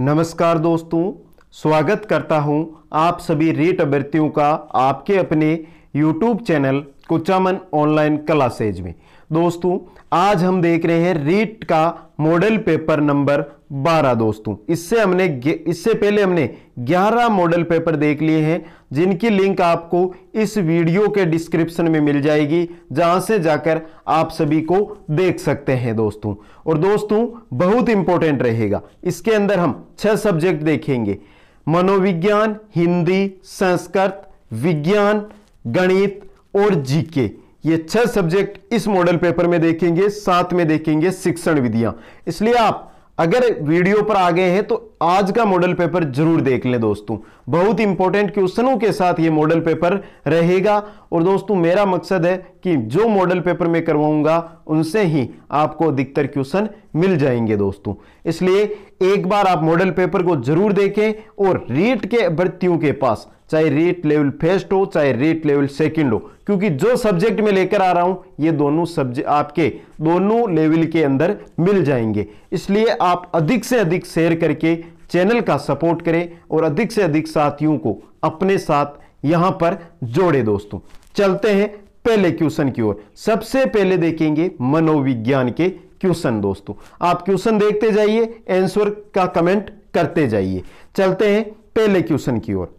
नमस्कार दोस्तों स्वागत करता हूं आप सभी रेट अभ्यर्थियों का आपके अपने YouTube channel Kuchaman online classes में दोस्तों आज हम देख रहे हैं रीट का मॉडल पेपर नंबर 12 दोस्तों इससे हमने इससे पहले हमने 11 मॉडल पेपर देख लिए हैं जिनकी लिंक आपको इस वीडियो के डिस्क्रिप्शन में मिल जाएगी जहां से जाकर आप सभी को देख सकते हैं दोस्तों और दोस्तों बहुत इंपॉर्टेंट रहेगा इसके अंदर हम छह सब्जेक्ट देखेंगे मनोविज्ञान हिंदी संस्कृत विज्ञान गणित और जीके ये छह सब्जेक्ट इस मॉडल पेपर में देखेंगे साथ में देखेंगे शिक्षण विधियां इसलिए आप अगर वीडियो पर आ गए हैं तो आज का मॉडल पेपर जरूर देख लें दोस्तों बहुत इंपॉर्टेंट क्वेश्चनों के साथ ये मॉडल पेपर रहेगा और दोस्तों मेरा मकसद है कि जो मॉडल पेपर में करवाऊंगा उनसे ही आपको अधिकतर क्वेश्चन मिल जाएंगे दोस्तों इसलिए एक बार आप मॉडल पेपर को जरूर देखें और रीट के अभ्यर्थियों के पास चाहे रेट लेवल फर्स्ट हो चाहे रेट लेवल सेकंड हो क्योंकि जो सब्जेक्ट में लेकर आ रहा हूं ये दोनों सब्जेक्ट आपके दोनों लेवल के अंदर मिल जाएंगे इसलिए आप अधिक से अधिक शेयर करके चैनल का सपोर्ट करें और अधिक से अधिक साथियों को अपने साथ यहां पर जोड़े दोस्तों चलते हैं पहले क्वेश्चन की ओर सबसे पहले देखेंगे मनोविज्ञान के क्वेश्चन दोस्तों आप क्वेश्चन देखते जाइए आंसर का कमेंट करते जाइए चलते हैं पहले क्वेश्चन की ओर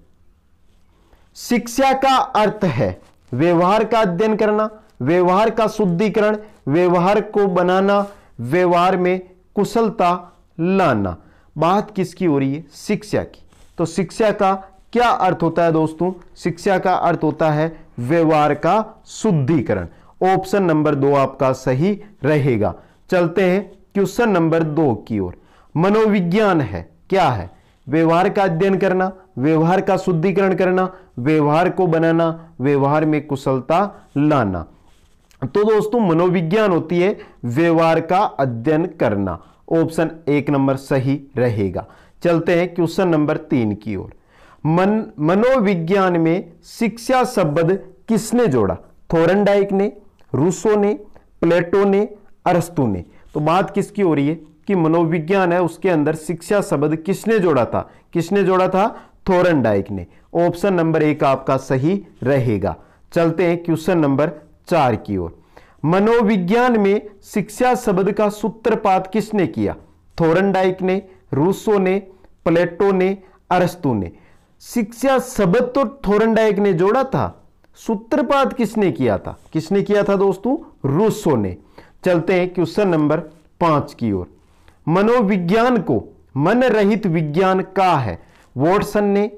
शिक्षा का अर्थ है व्यवहार का अध्ययन करना व्यवहार का शुद्धिकरण व्यवहार को बनाना व्यवहार में कुशलता लाना बात किसकी हो रही है शिक्षा की तो शिक्षा का क्या अर्थ होता है दोस्तों शिक्षा का अर्थ होता है व्यवहार का शुद्धिकरण ऑप्शन नंबर दो आपका सही रहेगा चलते हैं क्वेश्चन नंबर दो की ओर मनोविज्ञान है क्या है व्यवहार का अध्ययन करना व्यवहार का शुद्धिकरण करना व्यवहार को बनाना व्यवहार में कुशलता लाना तो दोस्तों मनोविज्ञान होती है व्यवहार का अध्ययन करना ऑप्शन एक नंबर सही रहेगा चलते हैं क्वेश्चन नंबर तीन की ओर मन मनोविज्ञान में शिक्षा शब्द किसने जोड़ा थोरनडाइक ने रूसो ने प्लेटो ने अरस्तु ने तो बात किसकी हो रही है कि मनोविज्ञान है उसके अंदर शिक्षा शब्द किसने जोड़ा था किसने जोड़ा था थोरनडाइक ने ऑप्शन नंबर एक आपका सही रहेगा चलते हैं क्वेश्चन नंबर चार की ओर मनोविज्ञान में शिक्षा शब्द का सूत्रपात किसने किया थोरनडाइक ने रूसो ने प्लेटो ने अरस्तु ने शिक्षा शब्द तो थोरनडाइक ने जोड़ा था सूत्रपात किसने किया था किसने किया था दोस्तों रूसो ने चलते हैं क्वेश्चन नंबर पांच की ओर मनोविज्ञान को मन रहित विज्ञान का है वॉटसन ने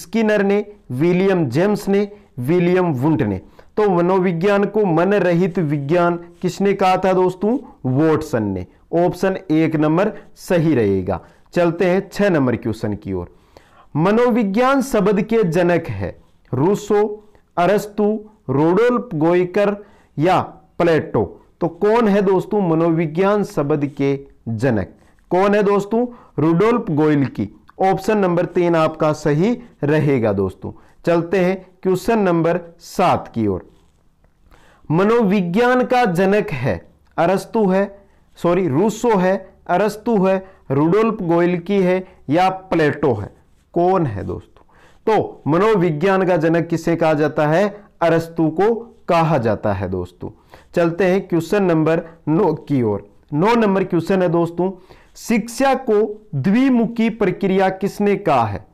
स्किनर ने विलियम जेम्स ने विलियम वुंट ने तो मनोविज्ञान को मन रहित विज्ञान किसने कहा था दोस्तों वोटसन ने ऑप्शन एक नंबर सही रहेगा चलते हैं छह नंबर क्वेश्चन की ओर मनोविज्ञान शब्द के जनक है रूसो अरस्तु रोडोल्फ गोइकर या प्लेटो तो कौन है दोस्तों मनोविज्ञान शब्द के जनक कौन है दोस्तों रुडोल्फ गोयल की ऑप्शन नंबर तीन आपका सही रहेगा दोस्तों चलते हैं क्वेश्चन नंबर सात की ओर मनोविज्ञान का जनक है अरस्तु है सॉरी रूसो है अरस्तु है गोयल गोयलकी है या प्लेटो है कौन है दोस्तों तो मनोविज्ञान का जनक किसे कहा जाता है अरस्तु को कहा जाता है दोस्तों चलते हैं क्वेश्चन नंबर नौ की ओर नौ नंबर क्वेश्चन है दोस्तों शिक्षा को द्विमुखी प्रक्रिया किसने कहा है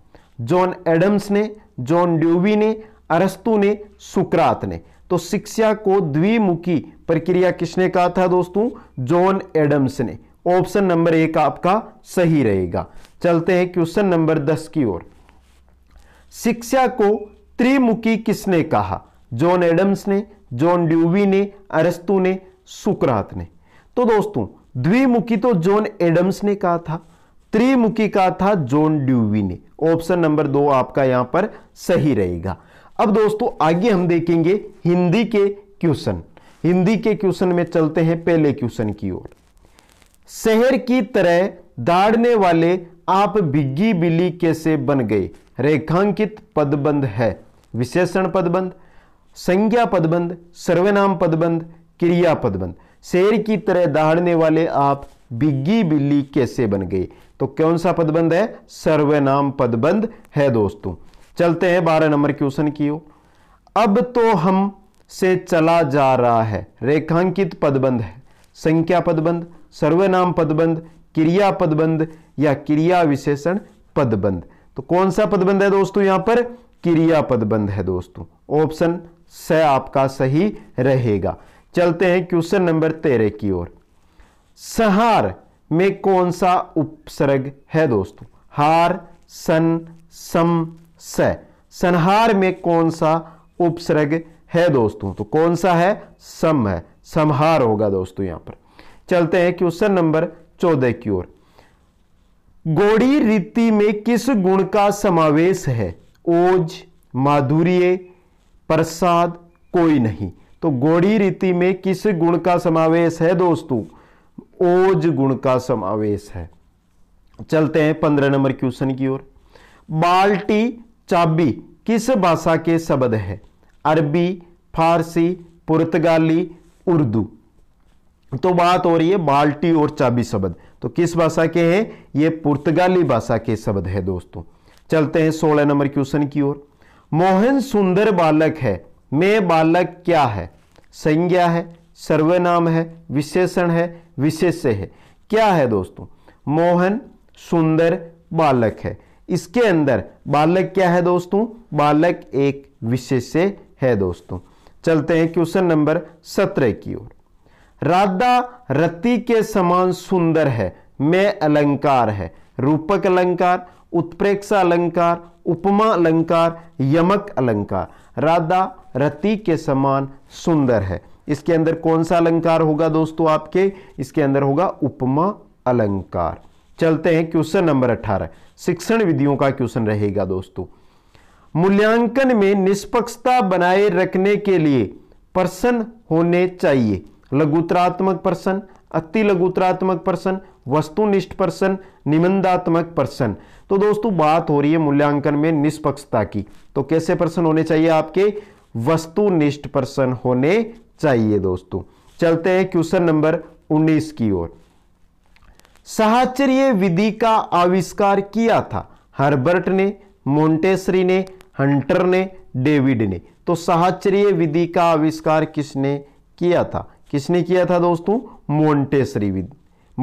जॉन एडम्स ने जॉन ड्यूवी ने अरस्तु ने सुक्रात ने तो शिक्षा को द्विमुखी प्रक्रिया किसने कहा था दोस्तों जॉन एडम्स ने ऑप्शन नंबर एक आपका सही रहेगा चलते हैं क्वेश्चन नंबर दस की ओर शिक्षा को त्रिमुखी किसने कहा जॉन एडम्स ने जॉन ड्यूवी ने अरस्तु ने सुकरात ने तो दोस्तों द्विमुखी तो जॉन एडम्स ने कहा था त्रिमुखी कहा था जॉन ड्यूवी ने ऑप्शन नंबर दो आपका यहां पर सही रहेगा अब दोस्तों आगे हम देखेंगे हिंदी के क्वेश्चन हिंदी के क्वेश्चन में चलते हैं पहले क्वेश्चन की ओर शहर की तरह दाड़ने वाले आप बिग्गी बिल्ली कैसे बन गए रेखांकित पदबंध है विशेषण पदबंध संज्ञा पदबंध सर्वनाम पदबंध क्रिया पदबंध शेर की तरह दाड़ने वाले आप बिग्गी बिल्ली कैसे बन गए तो कौन सा पदबंध है सर्वनाम पदबंध है दोस्तों चलते हैं बारह नंबर क्वेश्चन की ओर अब तो हम से चला जा रहा है रेखांकित पदबंध है संख्या पदबंध सर्वनाम पदबंध क्रिया पदबंध या क्रिया विशेषण पदबंध तो कौन सा पदबंध है दोस्तों यहां पर क्रिया पदबंध है दोस्तों ऑप्शन स आपका सही रहेगा चलते हैं क्वेश्चन नंबर तेरह की ओर सहार में कौन सा उपसर्ग है दोस्तों हार सन सम स संहार में कौन सा उपसर्ग है दोस्तों तो कौन सा है सम है समहार होगा दोस्तों यहां पर चलते हैं क्वेश्चन नंबर चौदह की ओर गोड़ी रीति में किस गुण का समावेश है ओज माधुर्य प्रसाद कोई नहीं तो गोड़ी रीति में किस गुण का समावेश है दोस्तों ओज गुण का समावेश है चलते हैं पंद्रह नंबर क्वेश्चन की ओर बाल्टी चाबी किस भाषा के शब्द है अरबी फारसी पुर्तगाली उर्दू तो बात हो रही है बाल्टी और चाबी शब्द तो किस भाषा के हैं ये पुर्तगाली भाषा के शब्द है दोस्तों चलते हैं सोलह नंबर क्वेश्चन की ओर मोहन सुंदर बालक है मैं बालक क्या है संज्ञा है सर्वनाम है विशेषण है विशेष्य है क्या है दोस्तों मोहन सुंदर बालक है इसके अंदर बालक क्या है दोस्तों बालक एक से है दोस्तों चलते हैं क्वेश्चन नंबर सत्रह की ओर राधा रति के समान सुंदर है मैं अलंकार है रूपक अलंकार उत्प्रेक्षा अलंकार उपमा अलंकार यमक अलंकार राधा रति के समान सुंदर है इसके अंदर कौन सा अलंकार होगा दोस्तों आपके इसके अंदर होगा उपमा अलंकार चलते हैं क्वेश्चन नंबर अठारह शिक्षण विधियों का क्वेश्चन रहेगा दोस्तों मूल्यांकन में निष्पक्षता बनाए रखने के लिए प्रश्न होने चाहिए लघुतरात्मक प्रश्न अति लघुतरात्मक प्रश्न वस्तुनिष्ठ प्रश्न निबंधात्मक प्रश्न तो दोस्तों बात हो रही है मूल्यांकन में निष्पक्षता की तो कैसे प्रश्न होने चाहिए आपके वस्तुनिष्ठ प्रश्न होने चाहिए दोस्तों चलते हैं क्वेश्चन नंबर 19 की ओर साहचर्य विधि का आविष्कार किया था हर्बर्ट ने मोन्टेसरी ने हंटर ने डेविड ने तो साहचर्य विधि का आविष्कार किसने किया था किसने किया था दोस्तों मोन्टेसरी विधि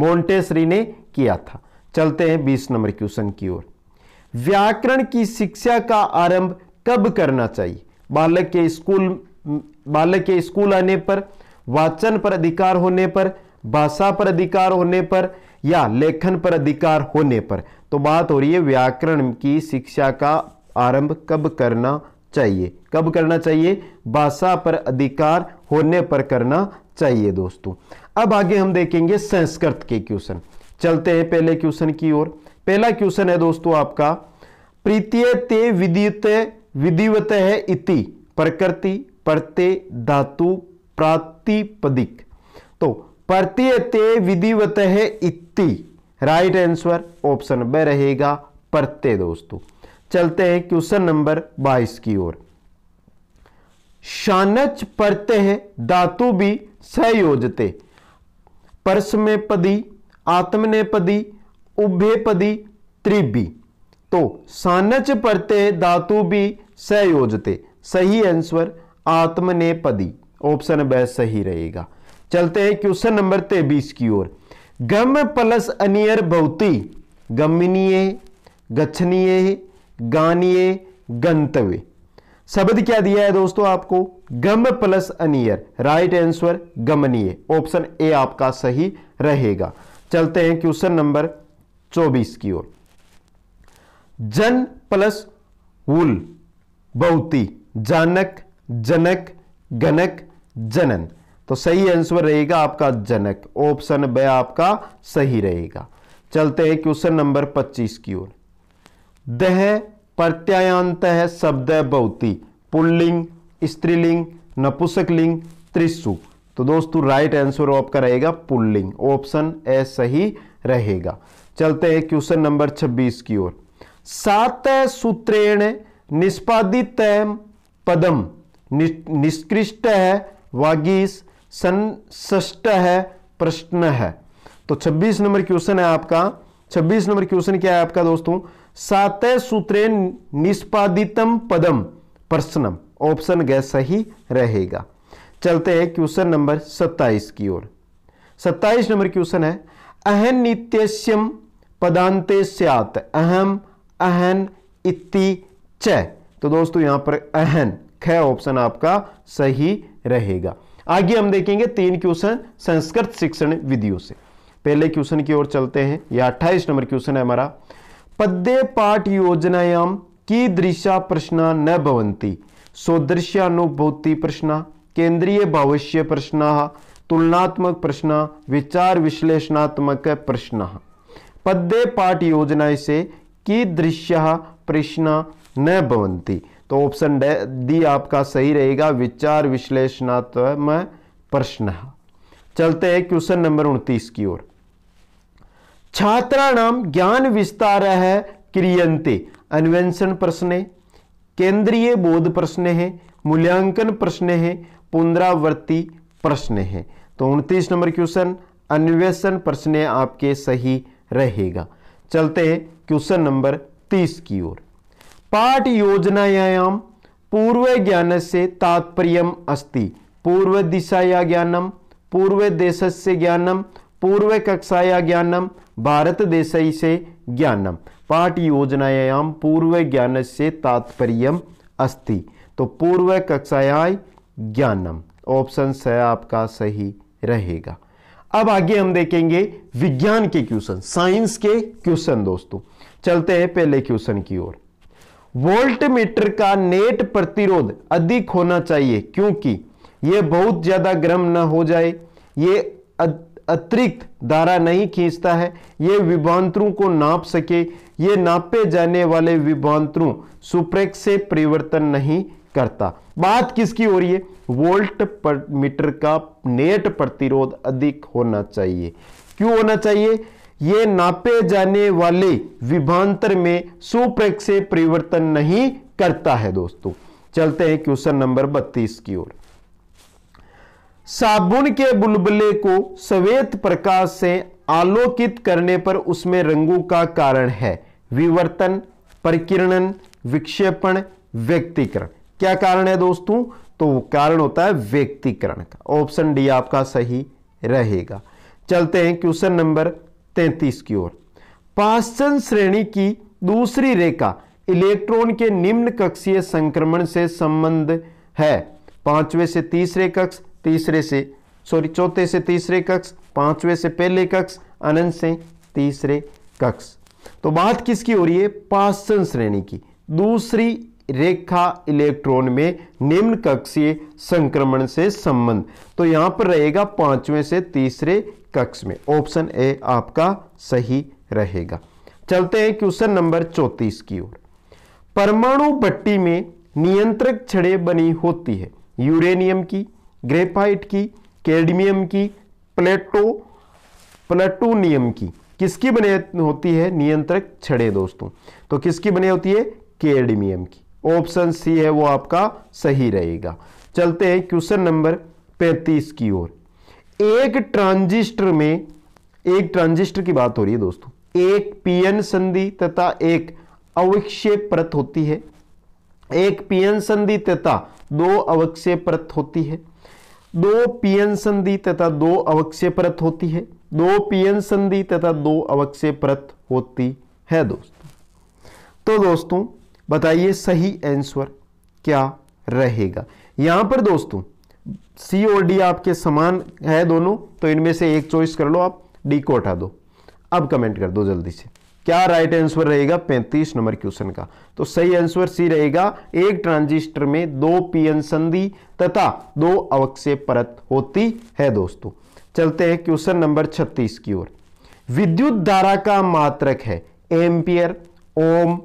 मोन्टेसरी ने किया था चलते हैं बीस नंबर क्वेश्चन की ओर व्याकरण की शिक्षा का आरंभ कब करना चाहिए बालक के स्कूल बालक के स्कूल आने पर वाचन पर अधिकार होने पर भाषा पर अधिकार होने पर या लेखन पर अधिकार होने पर तो बात हो रही है व्याकरण की शिक्षा का आरंभ कब करना चाहिए कब करना चाहिए भाषा पर अधिकार होने पर करना चाहिए दोस्तों अब आगे हम देखेंगे संस्कृत के क्वेश्चन चलते हैं पहले क्वेश्चन की ओर पहला क्वेश्चन है दोस्तों आपका ते विद्युत विधिवत है इति प्रकृति प्रत्ये धातु प्रातिपदिक तो प्रत्यते विधिवत है इति राइट आंसर ऑप्शन ब रहेगा प्रत्यय दोस्तों चलते हैं क्वेश्चन नंबर 22 की ओर शानच प्रत्यय धातु भी आत्मने पदी उभे पदी त्रिबी तो सानच प्रत्यय धातु भी सहयोजते सही आंसर पदी ऑप्शन ब सही रहेगा चलते हैं क्वेश्चन नंबर तेबीस की ओर गम प्लस अनियर भौती गमनीय गच्छनीय गानीय गंतव्य शब्द क्या दिया है दोस्तों आपको गम प्लस अनियर राइट आंसर गमनीय ऑप्शन ए आपका सही रहेगा चलते हैं क्वेश्चन नंबर 24 की ओर जन प्लस वुल बहुती जानक जनक गनक जनन तो सही आंसर रहेगा आपका जनक ऑप्शन ब आपका सही रहेगा चलते हैं क्वेश्चन नंबर 25 की ओर दह प्रत्यायांत है शब्द बहुती पुल्लिंग स्त्रीलिंग लिंग त्रिशु तो दोस्तों राइट आंसर आपका रहेगा पुल्लिंग ऑप्शन ए सही रहेगा चलते हैं क्वेश्चन नंबर 26 की ओर सात सूत्रेण निष्पादित पदम नि, निष्कृष्ट है वागीश संष्ट है प्रश्न है तो 26 नंबर क्वेश्चन है आपका 26 नंबर क्वेश्चन क्या है आपका दोस्तों सात सूत्रे निष्पादितम पदम प्रश्नम ऑप्शन गै सही रहेगा चलते हैं क्वेश्चन नंबर 27 की ओर 27 नंबर क्वेश्चन है अहन नित्यस्यम पदांते स्यात अहम अहन इति च तो दोस्तों यहां पर अहन ख ऑप्शन आपका सही रहेगा आगे हम देखेंगे तीन क्वेश्चन संस्कृत शिक्षण विधियों से पहले क्वेश्चन की ओर चलते हैं या अट्ठाईस नंबर क्वेश्चन है हमारा पद्य पाठ योजनायाम की दृश्या प्रश्न न भवंती सौदृश्यानुभूति प्रश्न केंद्रीय भविष्य प्रश्न तुलनात्मक प्रश्न विचार विश्लेषणात्मक प्रश्न पद्य पाठ योजना से की दृश्य प्रश्न न भवंती तो ऑप्शन डी आपका सही रहेगा विचार विश्लेषणात्मक प्रश्न चलते हैं क्वेश्चन नंबर उनतीस की ओर छात्रा नाम ज्ञान विस्तार है क्रियंते अन्वेंशन प्रश्न केंद्रीय बोध प्रश्न है मूल्यांकन प्रश्न है पुनरावर्ती प्रश्न है तो उनतीस नंबर क्वेश्चन अन्वेषण प्रश्न आपके सही रहेगा चलते हैं क्वेश्चन नंबर तीस की ओर पाठ योजनायाम पूर्व ज्ञान से तात्पर्य अस्ति पूर्व दिशाया ज्ञानम पूर्व देश से ज्ञानम पूर्व कक्षाया ज्ञानम भारत देश से ज्ञानम पाठ योजनायाम पूर्व ज्ञान से तात्पर्य अस्ति तो पूर्व कक्षाया ज्ञानम ऑप्शन स आपका सही रहेगा अब आगे हम देखेंगे विज्ञान के क्वेश्चन साइंस के क्वेश्चन दोस्तों चलते हैं पहले क्वेश्चन की ओर वोल्ट मीटर का नेट प्रतिरोध अधिक होना चाहिए क्योंकि यह बहुत ज़्यादा गर्म ना हो जाए ये अतिरिक्त धारा नहीं खींचता है ये विभांतरु को नाप सके ये नापे जाने वाले विभांतरु सुप्रेक से परिवर्तन नहीं करता बात किसकी हो रही है वोल्ट पर मीटर का नेट प्रतिरोध अधिक होना चाहिए क्यों होना चाहिए ये नापे जाने वाले विभांतर में सुप्रेक से परिवर्तन नहीं करता है दोस्तों चलते हैं क्वेश्चन नंबर 32 की ओर साबुन के बुलबुले को श्वेत प्रकाश से आलोकित करने पर उसमें रंगों का कारण है विवर्तन प्रकीर्णन विक्षेपण व्यक्तिकरण क्या कारण है दोस्तों तो कारण होता है व्यक्तिकरण का ऑप्शन डी आपका सही रहेगा चलते हैं क्वेश्चन नंबर तैंतीस की ओर पाश्चन श्रेणी की दूसरी रेखा इलेक्ट्रॉन के निम्न कक्षीय संक्रमण से संबंध है पांचवें से तीसरे कक्ष तीसरे से सॉरी चौथे से तीसरे कक्ष पांचवें से पहले कक्ष अनंत से तीसरे कक्ष तो बात किसकी हो रही है पाश्चन श्रेणी की दूसरी रेखा इलेक्ट्रॉन में निम्न कक्षीय संक्रमण से संबंध तो यहां पर रहेगा पांचवें से तीसरे कक्ष में ऑप्शन ए आपका सही रहेगा चलते हैं क्वेश्चन नंबर चौतीस की ओर परमाणु भट्टी में नियंत्रक छड़े बनी होती है यूरेनियम की ग्रेफाइट की कैडमियम की प्लेटो प्लेटोनियम की किसकी बने होती है नियंत्रक छड़े दोस्तों तो किसकी बने होती है केडमियम की ऑप्शन सी है वो आपका सही रहेगा चलते हैं क्वेश्चन नंबर 35 की ओर एक ट्रांजिस्टर में एक ट्रांजिस्टर की बात हो रही है दोस्तों एक पीएन संधि तथा एक अवक्षेप प्रत होती है एक पीएन संधि तथा दो अवक्षेप परत होती है दो पीएन संधि तथा दो अवक्षेप परत होती है दो पीएन संधि तथा दो अवक्षेप परत होती है दोस्तों तो दोस्तों बताइए सही आंसर क्या रहेगा यहां पर दोस्तों सी और डी आपके समान है दोनों तो इनमें से एक चॉइस कर लो आप डी को हटा दो अब कमेंट कर दो जल्दी से क्या राइट आंसर रहेगा 35 नंबर क्वेश्चन का तो सही आंसर सी रहेगा एक ट्रांजिस्टर में दो पीएन संधि तथा दो अवक्षेप परत होती है दोस्तों चलते हैं क्वेश्चन नंबर 36 की ओर विद्युत धारा का मात्रक है एम्पियर ओम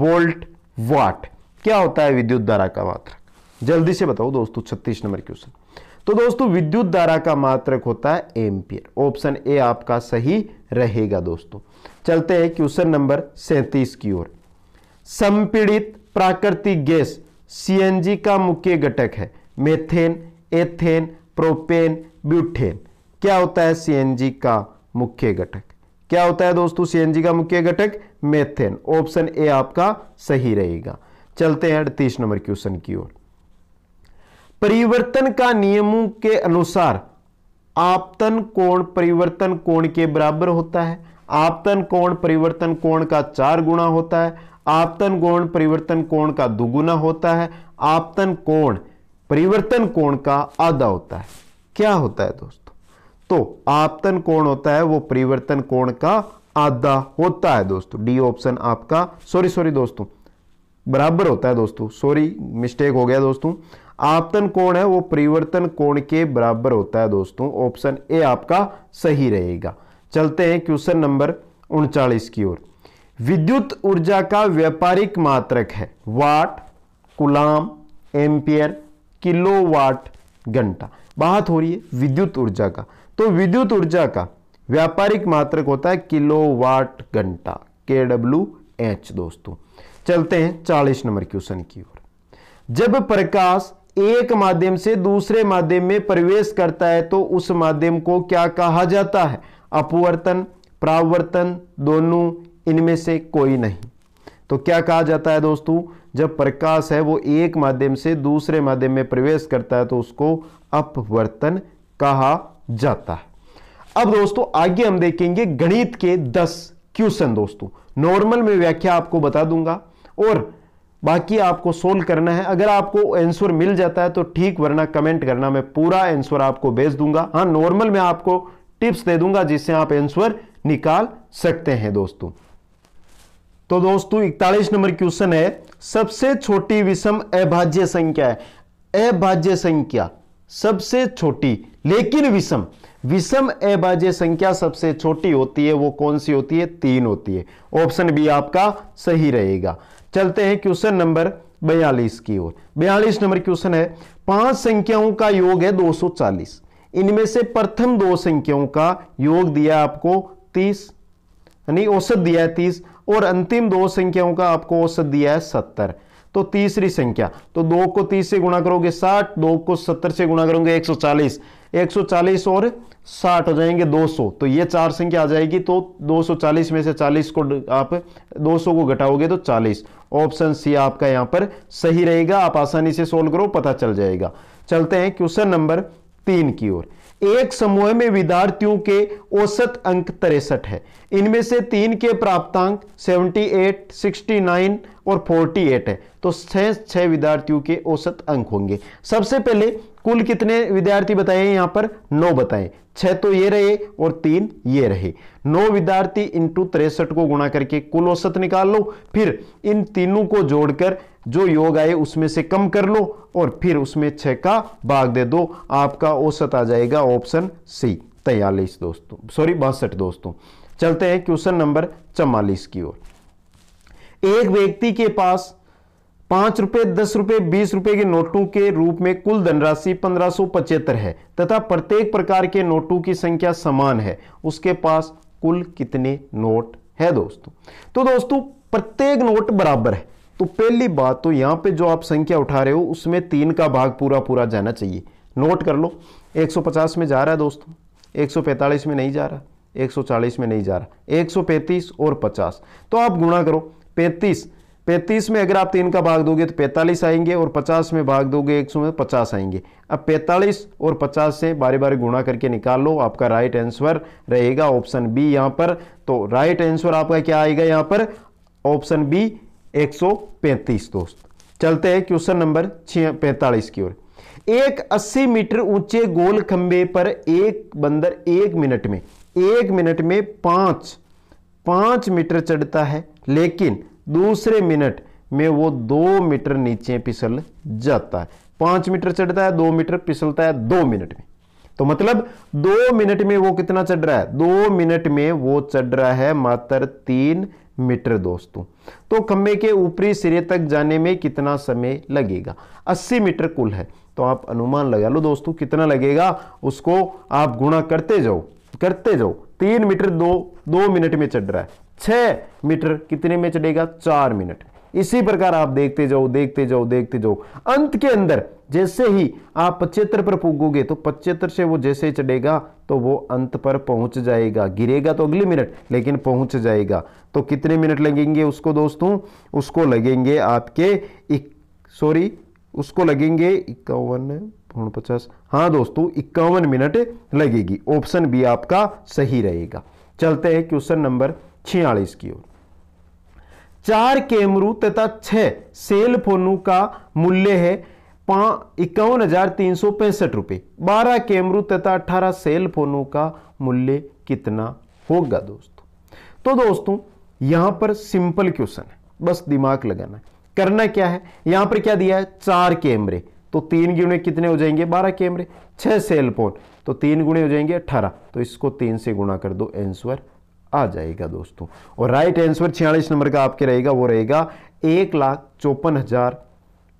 वोल्ट वाट क्या होता है विद्युत धारा का मात्रक जल्दी से बताओ दोस्तों छत्तीस नंबर क्वेश्चन तो दोस्तों विद्युत धारा का मात्रक होता है एम्पियर ऑप्शन ए आपका सही रहेगा दोस्तों चलते हैं क्वेश्चन नंबर सैंतीस की ओर संपीड़ित प्राकृतिक गैस सीएनजी का मुख्य घटक है मेथेन एथेन प्रोपेन ब्यूटेन क्या होता है सीएनजी का मुख्य घटक क्या होता है दोस्तों सीएनजी का मुख्य घटक मेथेन ऑप्शन ए आपका सही रहेगा चलते हैं अड़तीस नंबर क्वेश्चन की ओर परिवर्तन का नियमों के अनुसार आपतन कोण परिवर्तन कोण के बराबर होता है आपतन कोण परिवर्तन कोण का चार गुणा होता है आपतन कोण परिवर्तन कोण का दुगुना होता है आपतन कोण परिवर्तन कोण का आधा होता है क्या होता है दोस्तों तो आपतन कोण होता है वो परिवर्तन कोण का आधा होता है दोस्तों डी ऑप्शन आपका सॉरी सॉरी दोस्तों बराबर होता है दोस्तों सॉरी मिस्टेक हो गया दोस्तों आपतन कोण है वो परिवर्तन कोण के बराबर होता है दोस्तों ऑप्शन ए आपका सही रहेगा चलते हैं क्वेश्चन नंबर उनचालीस की ओर विद्युत ऊर्जा का व्यापारिक मात्रक है वाट कुलाम एम्पियर किलोवाट घंटा बात हो रही है विद्युत ऊर्जा का तो विद्युत ऊर्जा का व्यापारिक मात्रक होता है किलोवाट घंटा के डब्ल्यू एच दोस्तों चलते हैं चालीस नंबर क्वेश्चन की ओर जब प्रकाश एक माध्यम से दूसरे माध्यम में प्रवेश करता है तो उस माध्यम को क्या कहा जाता है अपवर्तन प्रावर्तन दोनों इनमें से कोई नहीं तो क्या कहा जाता है दोस्तों जब प्रकाश है वो एक माध्यम से दूसरे माध्यम में प्रवेश करता है तो उसको अपवर्तन कहा जाता है अब दोस्तों आगे हम देखेंगे गणित के दस क्वेश्चन दोस्तों नॉर्मल में व्याख्या आपको बता दूंगा और बाकी आपको सोल्व करना है अगर आपको आंसर मिल जाता है तो ठीक वरना कमेंट करना मैं पूरा आंसर आपको भेज दूंगा हाँ नॉर्मल में आपको टिप्स दे दूंगा जिससे आप आंसर निकाल सकते हैं दोस्तों तो दोस्तों इकतालीस नंबर क्वेश्चन है सबसे छोटी विषम अभाज्य संख्या है अभाज्य संख्या सबसे छोटी लेकिन विषम विषम अभाज्य संख्या सबसे छोटी होती है वो कौन सी होती है तीन होती है ऑप्शन बी आपका सही रहेगा चलते हैं क्वेश्चन नंबर बयालीस की ओर बयालीस नंबर क्वेश्चन है पांच संख्याओं का योग है 240 इनमें से प्रथम दो संख्याओं का योग दिया आपको 30 यानी औसत दिया है 30 और अंतिम दो संख्याओं का आपको औसत दिया है सत्तर तो तीसरी संख्या तो दो को तीस से गुणा करोगे साठ दो को सत्तर से गुणा करोगे एक सौ चालीस एक सौ चालीस और साठ हो जाएंगे दो सौ तो ये चार संख्या आ जाएगी तो दो सौ चालीस में से चालीस को आप दो सौ को घटाओगे तो चालीस ऑप्शन सी आपका यहाँ पर सही रहेगा आप आसानी से सोल्व करो पता चल जाएगा चलते हैं क्वेश्चन नंबर तीन की ओर एक समूह में विद्यार्थियों के औसत अंक तिरसठ है इनमें से तीन के प्राप्तांक 78, 69 और 48 है तो छह छह विद्यार्थियों के औसत अंक होंगे सबसे पहले कुल कितने विद्यार्थी बताए यहां पर नौ बताएं छह तो ये रहे और तीन ये रहे नौ विद्यार्थी इंटू तिरसठ को गुणा करके कुल औसत निकाल लो फिर इन तीनों को जोड़कर जो योग आए उसमें से कम कर लो और फिर उसमें छः का भाग दे दो आपका औसत आ जाएगा ऑप्शन सी तयालीस दोस्तों सॉरी बासठ दोस्तों चलते हैं क्वेश्चन नंबर चवालीस की ओर एक व्यक्ति के पास पांच रुपए दस रुपए बीस रुपए के नोटों के रूप में कुल धनराशि पंद्रह है तथा प्रत्येक प्रकार के नोटों की संख्या समान है उसके पास कुल कितने नोट है दोस्तों तो दोस्तों प्रत्येक नोट बराबर है तो पहली बात तो यहाँ पे जो आप संख्या उठा रहे हो उसमें तीन का भाग पूरा पूरा जाना चाहिए नोट कर लो 150 में जा रहा है दोस्तों 145 में नहीं जा रहा 140 में नहीं जा रहा 135 और 50 तो आप गुणा करो 35 पैंतीस में अगर आप तीन का भाग दोगे तो पैंतालीस आएंगे और पचास में भाग दोगे एक सौ में पचास आएंगे अब पैंतालीस और पचास से बारे बारे गुणा करके निकाल लो आपका राइट आंसर रहेगा ऑप्शन बी यहाँ पर तो राइट आंसर आपका क्या आएगा यहाँ पर ऑप्शन बी 135 दोस्त चलते हैं क्वेश्चन नंबर पैंतालीस की ओर एक 80 मीटर ऊंचे गोल खंबे पर एक बंदर एक मिनट में एक मिनट में पांच पांच मीटर चढ़ता है लेकिन दूसरे मिनट में वो दो मीटर नीचे पिसल जाता है पांच मीटर चढ़ता है दो मीटर पिसलता है दो मिनट में तो मतलब दो मिनट में वो कितना चढ़ रहा है दो मिनट में वो चढ़ रहा है मात्र तीन मीटर दोस्तों तो खम्भे के ऊपरी सिरे तक जाने में कितना समय लगेगा 80 मीटर कुल है तो आप अनुमान लगा लो दोस्तों कितना लगेगा उसको आप गुणा करते जाओ करते जाओ तीन मीटर दो दो मिनट में चढ़ रहा है छ मीटर कितने में चढ़ेगा चार मिनट इसी प्रकार आप देखते जाओ देखते जाओ देखते जाओ अंत के अंदर जैसे ही आप पचहत्तर पर पूगोगे तो पचहत्तर से वो जैसे ही चढ़ेगा तो वो अंत पर पहुंच जाएगा गिरेगा तो अगले मिनट लेकिन पहुंच जाएगा तो कितने मिनट लगेंगे उसको दोस्तों उसको लगेंगे आपके सॉरी उसको लगेंगे इक्यावन पचास हाँ दोस्तों इक्यावन मिनट लगेगी ऑप्शन बी आपका सही रहेगा चलते हैं क्वेश्चन नंबर छियालीस की ओर चार कैमरू तथा छः सेल फोनों का मूल्य है इक्यावन हजार तीन सौ पैंसठ रुपये बारह कैमरू तथा अठारह सेल फोनों का मूल्य कितना होगा दोस्तों तो दोस्तों यहाँ पर सिंपल क्वेश्चन है बस दिमाग लगाना है करना क्या है यहाँ पर क्या दिया है चार कैमरे तो तीन गुणे कितने हो जाएंगे बारह कैमरे छः सेल फोन तो तीन गुणे हो जाएंगे अट्ठारह तो इसको तीन से गुणा कर दो आंसर आ जाएगा दोस्तों और राइट आंसर छियालीस नंबर का आपके रहेगा वो रहेगा एक लाख चौपन हजार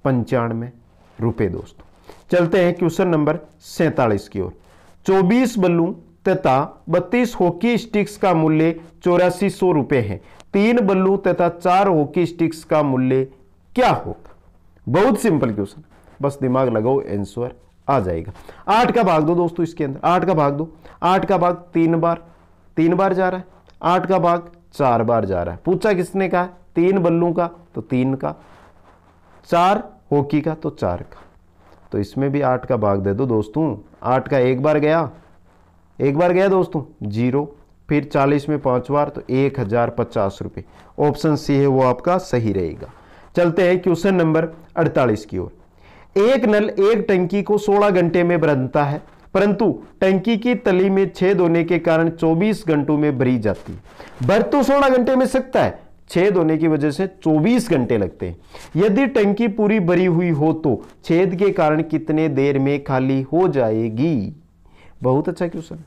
पंचानवे रुपये दोस्तों चलते हैं क्वेश्चन नंबर सैतालीस की ओर चौबीस बल्लू तथा बत्तीस हॉकी स्टिक्स का मूल्य चौरासी सौ रुपये है तीन बल्लू तथा चार हॉकी स्टिक्स का मूल्य क्या होगा बहुत सिंपल क्वेश्चन बस दिमाग लगाओ आंसर आ जाएगा आठ का भाग दो दोस्तों इसके अंदर आठ का भाग दो आठ का भाग तीन बार तीन बार जा रहा है आठ का भाग चार बार जा रहा है पूछा किसने का तीन बल्लू का तो तीन का चार हॉकी का तो चार का तो इसमें भी आठ का भाग दे दो दोस्तों आठ का एक बार गया एक बार गया दोस्तों जीरो फिर चालीस में पांच बार तो एक हज़ार पचास रुपये ऑप्शन सी है वो आपका सही रहेगा चलते हैं क्वेश्चन नंबर अड़तालीस की ओर एक नल एक टंकी को सोलह घंटे में बदलता है परंतु टंकी की तली में छेद होने के कारण 24 घंटों में भरी जाती भर तो सोलह घंटे में सकता है छेद होने की वजह से 24 घंटे लगते हैं यदि टंकी पूरी भरी हुई हो तो छेद के कारण कितने देर में खाली हो जाएगी बहुत अच्छा क्वेश्चन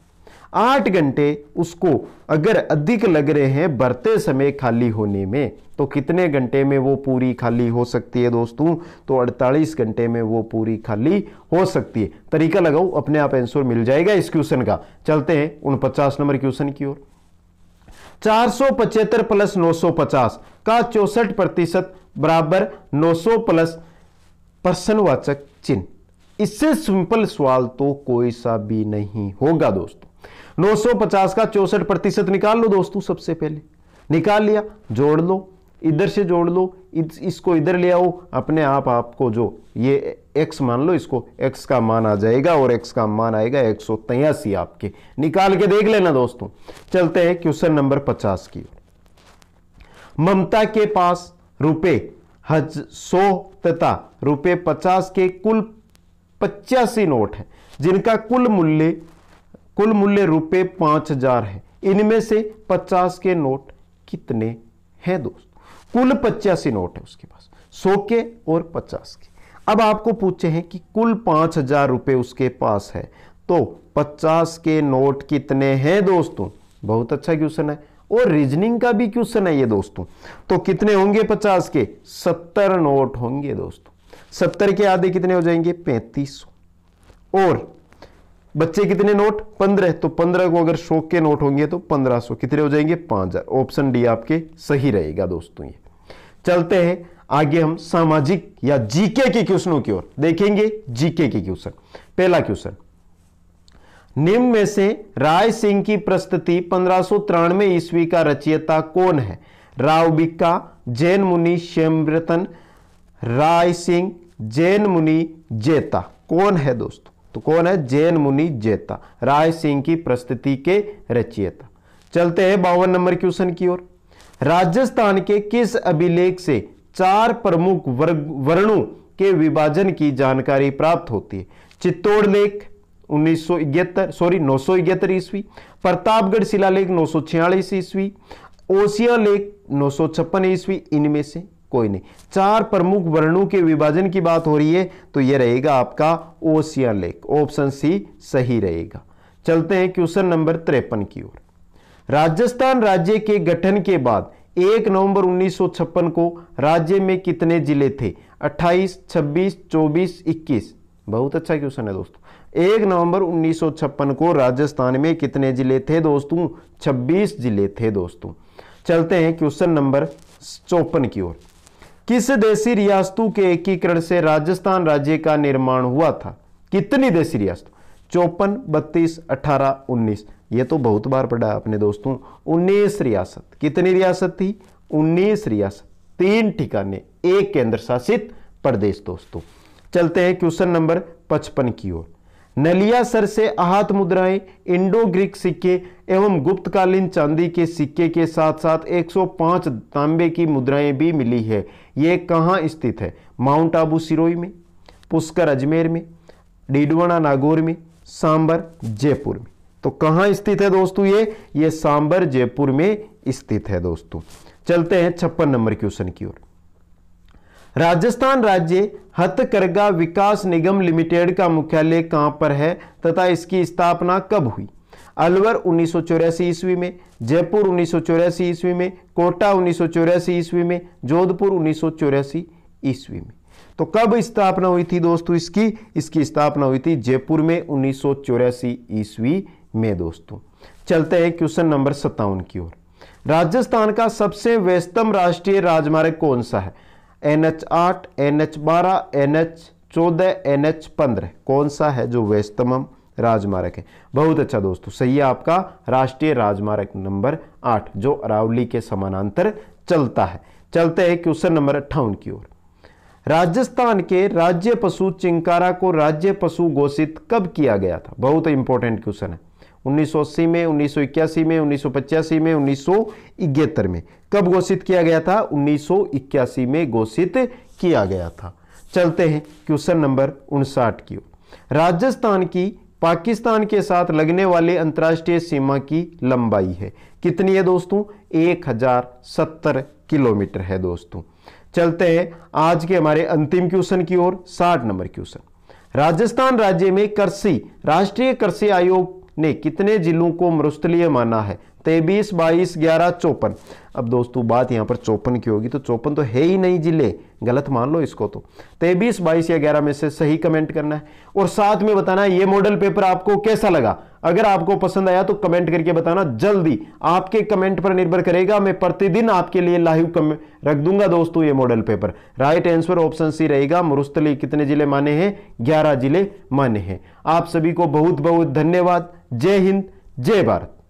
आठ घंटे उसको अगर अधिक लग रहे हैं बढ़ते समय खाली होने में तो कितने घंटे में वो पूरी खाली हो सकती है दोस्तों तो 48 घंटे में वो पूरी खाली हो सकती है तरीका लगाओ अपने आप आंसर मिल जाएगा इस क्वेश्चन का चलते हैं उन पचास नंबर क्वेश्चन की ओर चार प्लस नौ का चौसठ प्रतिशत बराबर नौ प्लस प्रश्नवाचक चिन्ह इससे सिंपल सवाल तो कोई सा भी नहीं होगा दोस्तों 950 का चौसठ प्रतिशत निकाल लो दोस्तों सबसे पहले निकाल लिया जोड़ लो इधर से जोड़ लो इसको इधर ले आओ अपने आप आपको जो ये x मान लो इसको x का मान आ जाएगा और x का मान आएगा एक सौ आपके निकाल के देख लेना दोस्तों चलते हैं क्वेश्चन नंबर पचास की ममता के पास रुपए हज सौ तथा रुपए पचास के कुल पचासी नोट हैं जिनका कुल मूल्य कुल मूल्य रुपए पांच हजार है इनमें से पचास के नोट कितने हैं दोस्त कुल पचासी नोट है उसके पास सौ के और पचास के अब आपको पूछे हैं कि कुल पांच हजार रुपये उसके पास है तो पचास के नोट कितने हैं दोस्तों बहुत अच्छा क्वेश्चन है और रीजनिंग का भी क्वेश्चन है ये दोस्तों तो कितने होंगे पचास के सत्तर नोट होंगे दोस्तों सत्तर के आधे कितने हो जाएंगे पैंतीस और बच्चे कितने नोट पंद्रह तो पंद्रह को अगर शोक के नोट होंगे तो पंद्रह सौ कितने हो जाएंगे पांच हजार ऑप्शन डी आपके सही रहेगा दोस्तों ये चलते हैं आगे हम सामाजिक या जीके के क्वेश्चनों की ओर देखेंगे जीके के क्वेश्चन पहला क्वेश्चन निम्न में से राय सिंह की प्रस्तुति पंद्रह ईस्वी का रचयिता कौन है राव बिक्का जैन मुनि श्यामरतन राय सिंह जैन मुनि जेता कौन है दोस्तों तो कौन है जैन मुनि जेता राय सिंह की प्रस्तुति के रचयिता चलते हैं बावन नंबर क्वेश्चन की ओर राजस्थान के किस अभिलेख से चार प्रमुख वर्ग वर्णों के विभाजन की जानकारी प्राप्त होती है चित्तौड़ लेख उन्नीस सौ सॉरी नौ सौ ईस्वी प्रतापगढ़ शिलालेख नौ सौ छियालीस ईस्वी ओसिया लेख नौ सौ छप्पन ईस्वी इनमें से कोई नहीं चार प्रमुख वर्णों के विभाजन की बात हो रही है तो यह रहेगा आपका ओसिया लेख ऑप्शन सी सही रहेगा चलते हैं क्वेश्चन नंबर तिरपन की ओर राजस्थान राज्य के गठन के बाद एक नवंबर 1956 को राज्य में कितने जिले थे 28, 26, 24, 21 बहुत अच्छा क्वेश्चन है दोस्तों एक नवंबर 1956 को राजस्थान में कितने जिले थे दोस्तों 26 जिले थे दोस्तों चलते हैं क्वेश्चन नंबर चौपन की ओर किस देसी रियासतों के एकीकरण से राजस्थान राज्य का निर्माण हुआ था कितनी देसी रियासत चौपन बत्तीस अठारह उन्नीस ये तो बहुत बार पढ़ा अपने दोस्तों उन्नीस रियासत कितनी रियासत थी उन्नीस रियासत तीन ठिकाने एक केंद्र शासित प्रदेश दोस्तों चलते हैं क्वेश्चन नंबर पचपन की ओर नलिया सर से आहत मुद्राएं इंडो ग्रीक सिक्के एवं गुप्तकालीन चांदी के सिक्के के साथ साथ 105 तांबे की मुद्राएं भी मिली है ये कहाँ स्थित है माउंट आबू सिरोई में पुष्कर अजमेर में डीडवाना नागौर में सांबर जयपुर में तो कहां स्थित है दोस्तों ये ये सांबर जयपुर में स्थित है दोस्तों चलते हैं छप्पन नंबर क्वेश्चन की ओर राजस्थान राज्य हथकरघा विकास निगम लिमिटेड का मुख्यालय कहां पर है तथा इसकी स्थापना कब हुई अलवर उन्नीस ईस्वी में जयपुर उन्नीस ईस्वी में कोटा उन्नीस ईस्वी में जोधपुर उन्नीस ईस्वी में तो कब स्थापना हुई थी दोस्तों इसकी इसकी स्थापना हुई थी जयपुर में उन्नीस ईस्वी में दोस्तों चलते हैं क्वेश्चन नंबर सत्तावन की ओर राजस्थान का सबसे व्यस्तम राष्ट्रीय राजमार्ग कौन सा है एन एच आठ एन एच बारह एन एच चौदह एन एच पंद्रह कौन सा है जो व्यस्तम राजमार्ग है बहुत अच्छा दोस्तों सही है आपका राष्ट्रीय राजमार्ग नंबर आठ जो अरावली के समानांतर चलता है चलते हैं क्वेश्चन नंबर अट्ठावन की ओर राजस्थान के राज्य पशु चिंकारा को राज्य पशु घोषित कब किया गया था बहुत इंपॉर्टेंट क्वेश्चन है 1980 में 1981 में उन्नीस में उन्नीस में कब घोषित किया गया था 1981 में घोषित किया गया था चलते हैं क्वेश्चन नंबर उनसाठ की राजस्थान की पाकिस्तान के साथ लगने वाले अंतर्राष्ट्रीय सीमा की लंबाई है कितनी है दोस्तों 1070 किलोमीटर है दोस्तों चलते हैं आज के हमारे अंतिम क्वेश्चन की ओर 60 नंबर क्वेश्चन राजस्थान राज्य में कृषि राष्ट्रीय कृषि आयोग ने कितने जिलों को मरुस्थलीय माना है तेबीस बाईस ग्यारह चौपन अब दोस्तों बात यहाँ पर चौपन की होगी तो चौपन तो है ही नहीं जिले गलत मान लो इसको तो तेबीस बाईस या ग्यारह में से सही कमेंट करना है और साथ में बताना है ये मॉडल पेपर आपको कैसा लगा अगर आपको पसंद आया तो कमेंट करके बताना जल्दी आपके कमेंट पर निर्भर करेगा मैं प्रतिदिन आपके लिए लाइव रख दूंगा दोस्तों ये model paper right answer option C रहेगा मुरुस्तली कितने जिले माने हैं ग्यारह जिले माने हैं आप सभी को बहुत बहुत धन्यवाद जय हिंद जय भारत